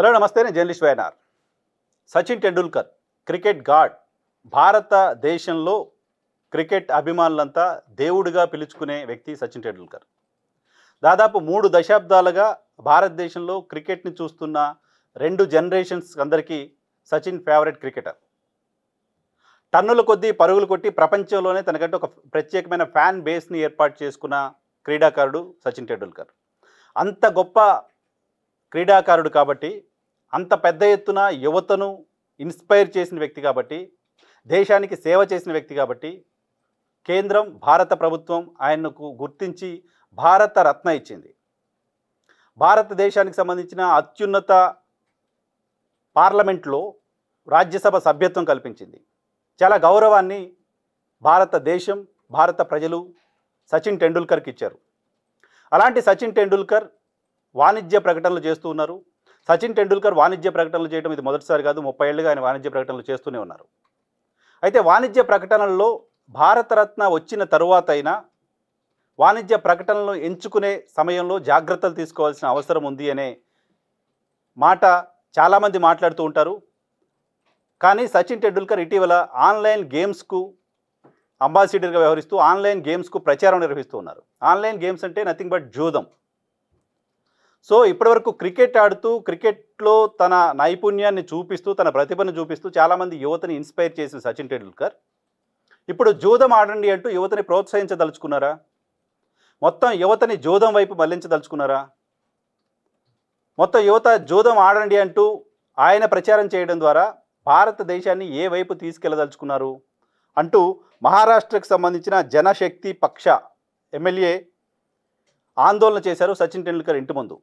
hello నమస్తే నేను journalist వేనార్ సచిన్ టెండూల్కర్ క్రికెట్ గాడ్ భారతదేశంలో క్రికెట్ అభిమానులంతా దేవుడిగా పిలుచుకునే వ్యక్తి సచిన్ టెండూల్కర్ దాదాపు మూడు దశాబ్దాలుగా భారతదేశంలో క్రికెట్ని చూస్తున్న రెండు జనరేషన్స్ అందరికీ సచిన్ ఫేవరెట్ క్రికెటర్ టన్నుల కొద్దీ పరుగులు కొట్టి ప్రపంచంలోనే తనకంటే ఒక ప్రత్యేకమైన ఫ్యాన్ బేస్ని ఏర్పాటు చేసుకున్న క్రీడాకారుడు సచిన్ టెండూల్కర్ అంత గొప్ప క్రీడాకారుడు కాబట్టి అంత పెద్ద ఎత్తున యువతను ఇన్స్పైర్ చేసిన వ్యక్తి కాబట్టి దేశానికి సేవ చేసిన వ్యక్తి కాబట్టి కేంద్రం భారత ప్రభుత్వం ఆయనకు గుర్తించి భారత రత్న ఇచ్చింది భారతదేశానికి సంబంధించిన అత్యున్నత పార్లమెంట్లో రాజ్యసభ సభ్యత్వం కల్పించింది చాలా గౌరవాన్ని భారతదేశం భారత ప్రజలు సచిన్ టెండూల్కర్కి ఇచ్చారు అలాంటి సచిన్ టెండూల్కర్ వాణిజ్య ప్రకటనలు చేస్తూ ఉన్నారు సచిన్ టెండూల్కర్ వాణిజ్య ప్రకటనలు చేయడం ఇది మొదటిసారి కాదు ముప్పై ఏళ్ళుగా ఆయన వాణిజ్య ప్రకటనలు చేస్తూనే ఉన్నారు అయితే వాణిజ్య ప్రకటనల్లో భారతరత్న వచ్చిన తరువాత అయినా వాణిజ్య ప్రకటనలను ఎంచుకునే సమయంలో జాగ్రత్తలు తీసుకోవాల్సిన అవసరం ఉంది అనే మాట చాలామంది మాట్లాడుతూ ఉంటారు కానీ సచిన్ టెండూల్కర్ ఇటీవల ఆన్లైన్ గేమ్స్కు అంబాసిడర్గా వ్యవహరిస్తూ ఆన్లైన్ గేమ్స్కు ప్రచారం నిర్వహిస్తూ ఉన్నారు ఆన్లైన్ గేమ్స్ అంటే నథింగ్ బట్ జూదం సో ఇప్పటివరకు క్రికెట్ ఆడుతూ క్రికెట్లో తన నైపుణ్యాన్ని చూపిస్తూ తన ప్రతిభను చూపిస్తూ చాలామంది యువతని ఇన్స్పైర్ చేసిన సచిన్ టెండూల్కర్ ఇప్పుడు జూదం ఆడండి అంటూ యువతని ప్రోత్సహించదలుచుకున్నారా మొత్తం యువతని జూదం వైపు మళ్లించదలుచుకున్నారా మొత్తం యువత జూదం ఆడండి అంటూ ఆయన ప్రచారం చేయడం ద్వారా భారతదేశాన్ని ఏ వైపు తీసుకెళ్లదలుచుకున్నారు అంటూ మహారాష్ట్రకు సంబంధించిన జనశక్తి పక్ష ఎమ్మెల్యే ఆందోళన చేశారు సచిన్ టెండూల్కర్ ఇంటి ముందు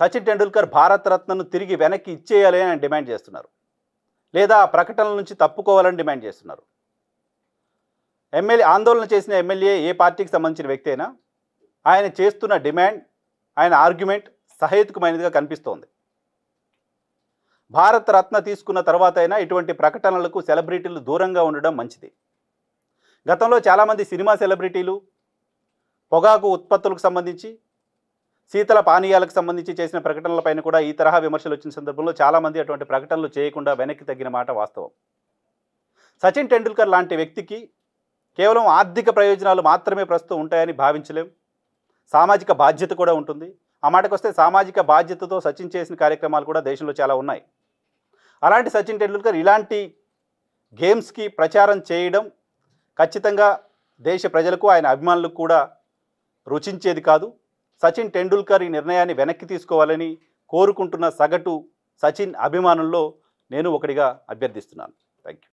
సచిన్ టెండూల్కర్ భారత రత్నను తిరిగి వెనక్కి ఇచ్చేయాలి అని డిమాండ్ చేస్తున్నారు లేదా ఆ ప్రకటనల నుంచి తప్పుకోవాలని డిమాండ్ చేస్తున్నారు ఎమ్మెల్యే ఆందోళన చేసిన ఎమ్మెల్యే ఏ పార్టీకి సంబంధించిన వ్యక్తి అయినా ఆయన చేస్తున్న డిమాండ్ ఆయన ఆర్గ్యుమెంట్ సహేతుకమైనదిగా కనిపిస్తోంది భారత రత్న తీసుకున్న తర్వాత అయినా ఇటువంటి ప్రకటనలకు సెలబ్రిటీలు దూరంగా ఉండడం మంచిది గతంలో చాలామంది సినిమా సెలబ్రిటీలు పొగాకు ఉత్పత్తులకు సంబంధించి శీతల పానీయాలకు సంబంధించి చేసిన ప్రకటనలపైన కూడా ఈ తరహా విమర్శలు వచ్చిన సందర్భంలో చాలామంది అటువంటి ప్రకటనలు చేయకుండా వెనక్కి తగ్గిన మాట వాస్తవం సచిన్ టెండూల్కర్ లాంటి వ్యక్తికి కేవలం ఆర్థిక ప్రయోజనాలు మాత్రమే ప్రస్తుతం ఉంటాయని భావించలేం సామాజిక బాధ్యత కూడా ఉంటుంది ఆ మాటకు వస్తే సామాజిక బాధ్యతతో సచిన్ చేసిన కార్యక్రమాలు కూడా దేశంలో చాలా ఉన్నాయి అలాంటి సచిన్ టెండూల్కర్ ఇలాంటి గేమ్స్కి ప్రచారం చేయడం ఖచ్చితంగా దేశ ప్రజలకు ఆయన అభిమానులకు కూడా రుచించేది కాదు సచిన్ టెండూల్కర్ ఈ నిర్ణయాన్ని వెనక్కి తీసుకోవాలని కోరుకుంటున్న సగటు సచిన్ అభిమానుల్లో నేను ఒకటిగా అభ్యర్థిస్తున్నాను థ్యాంక్ యూ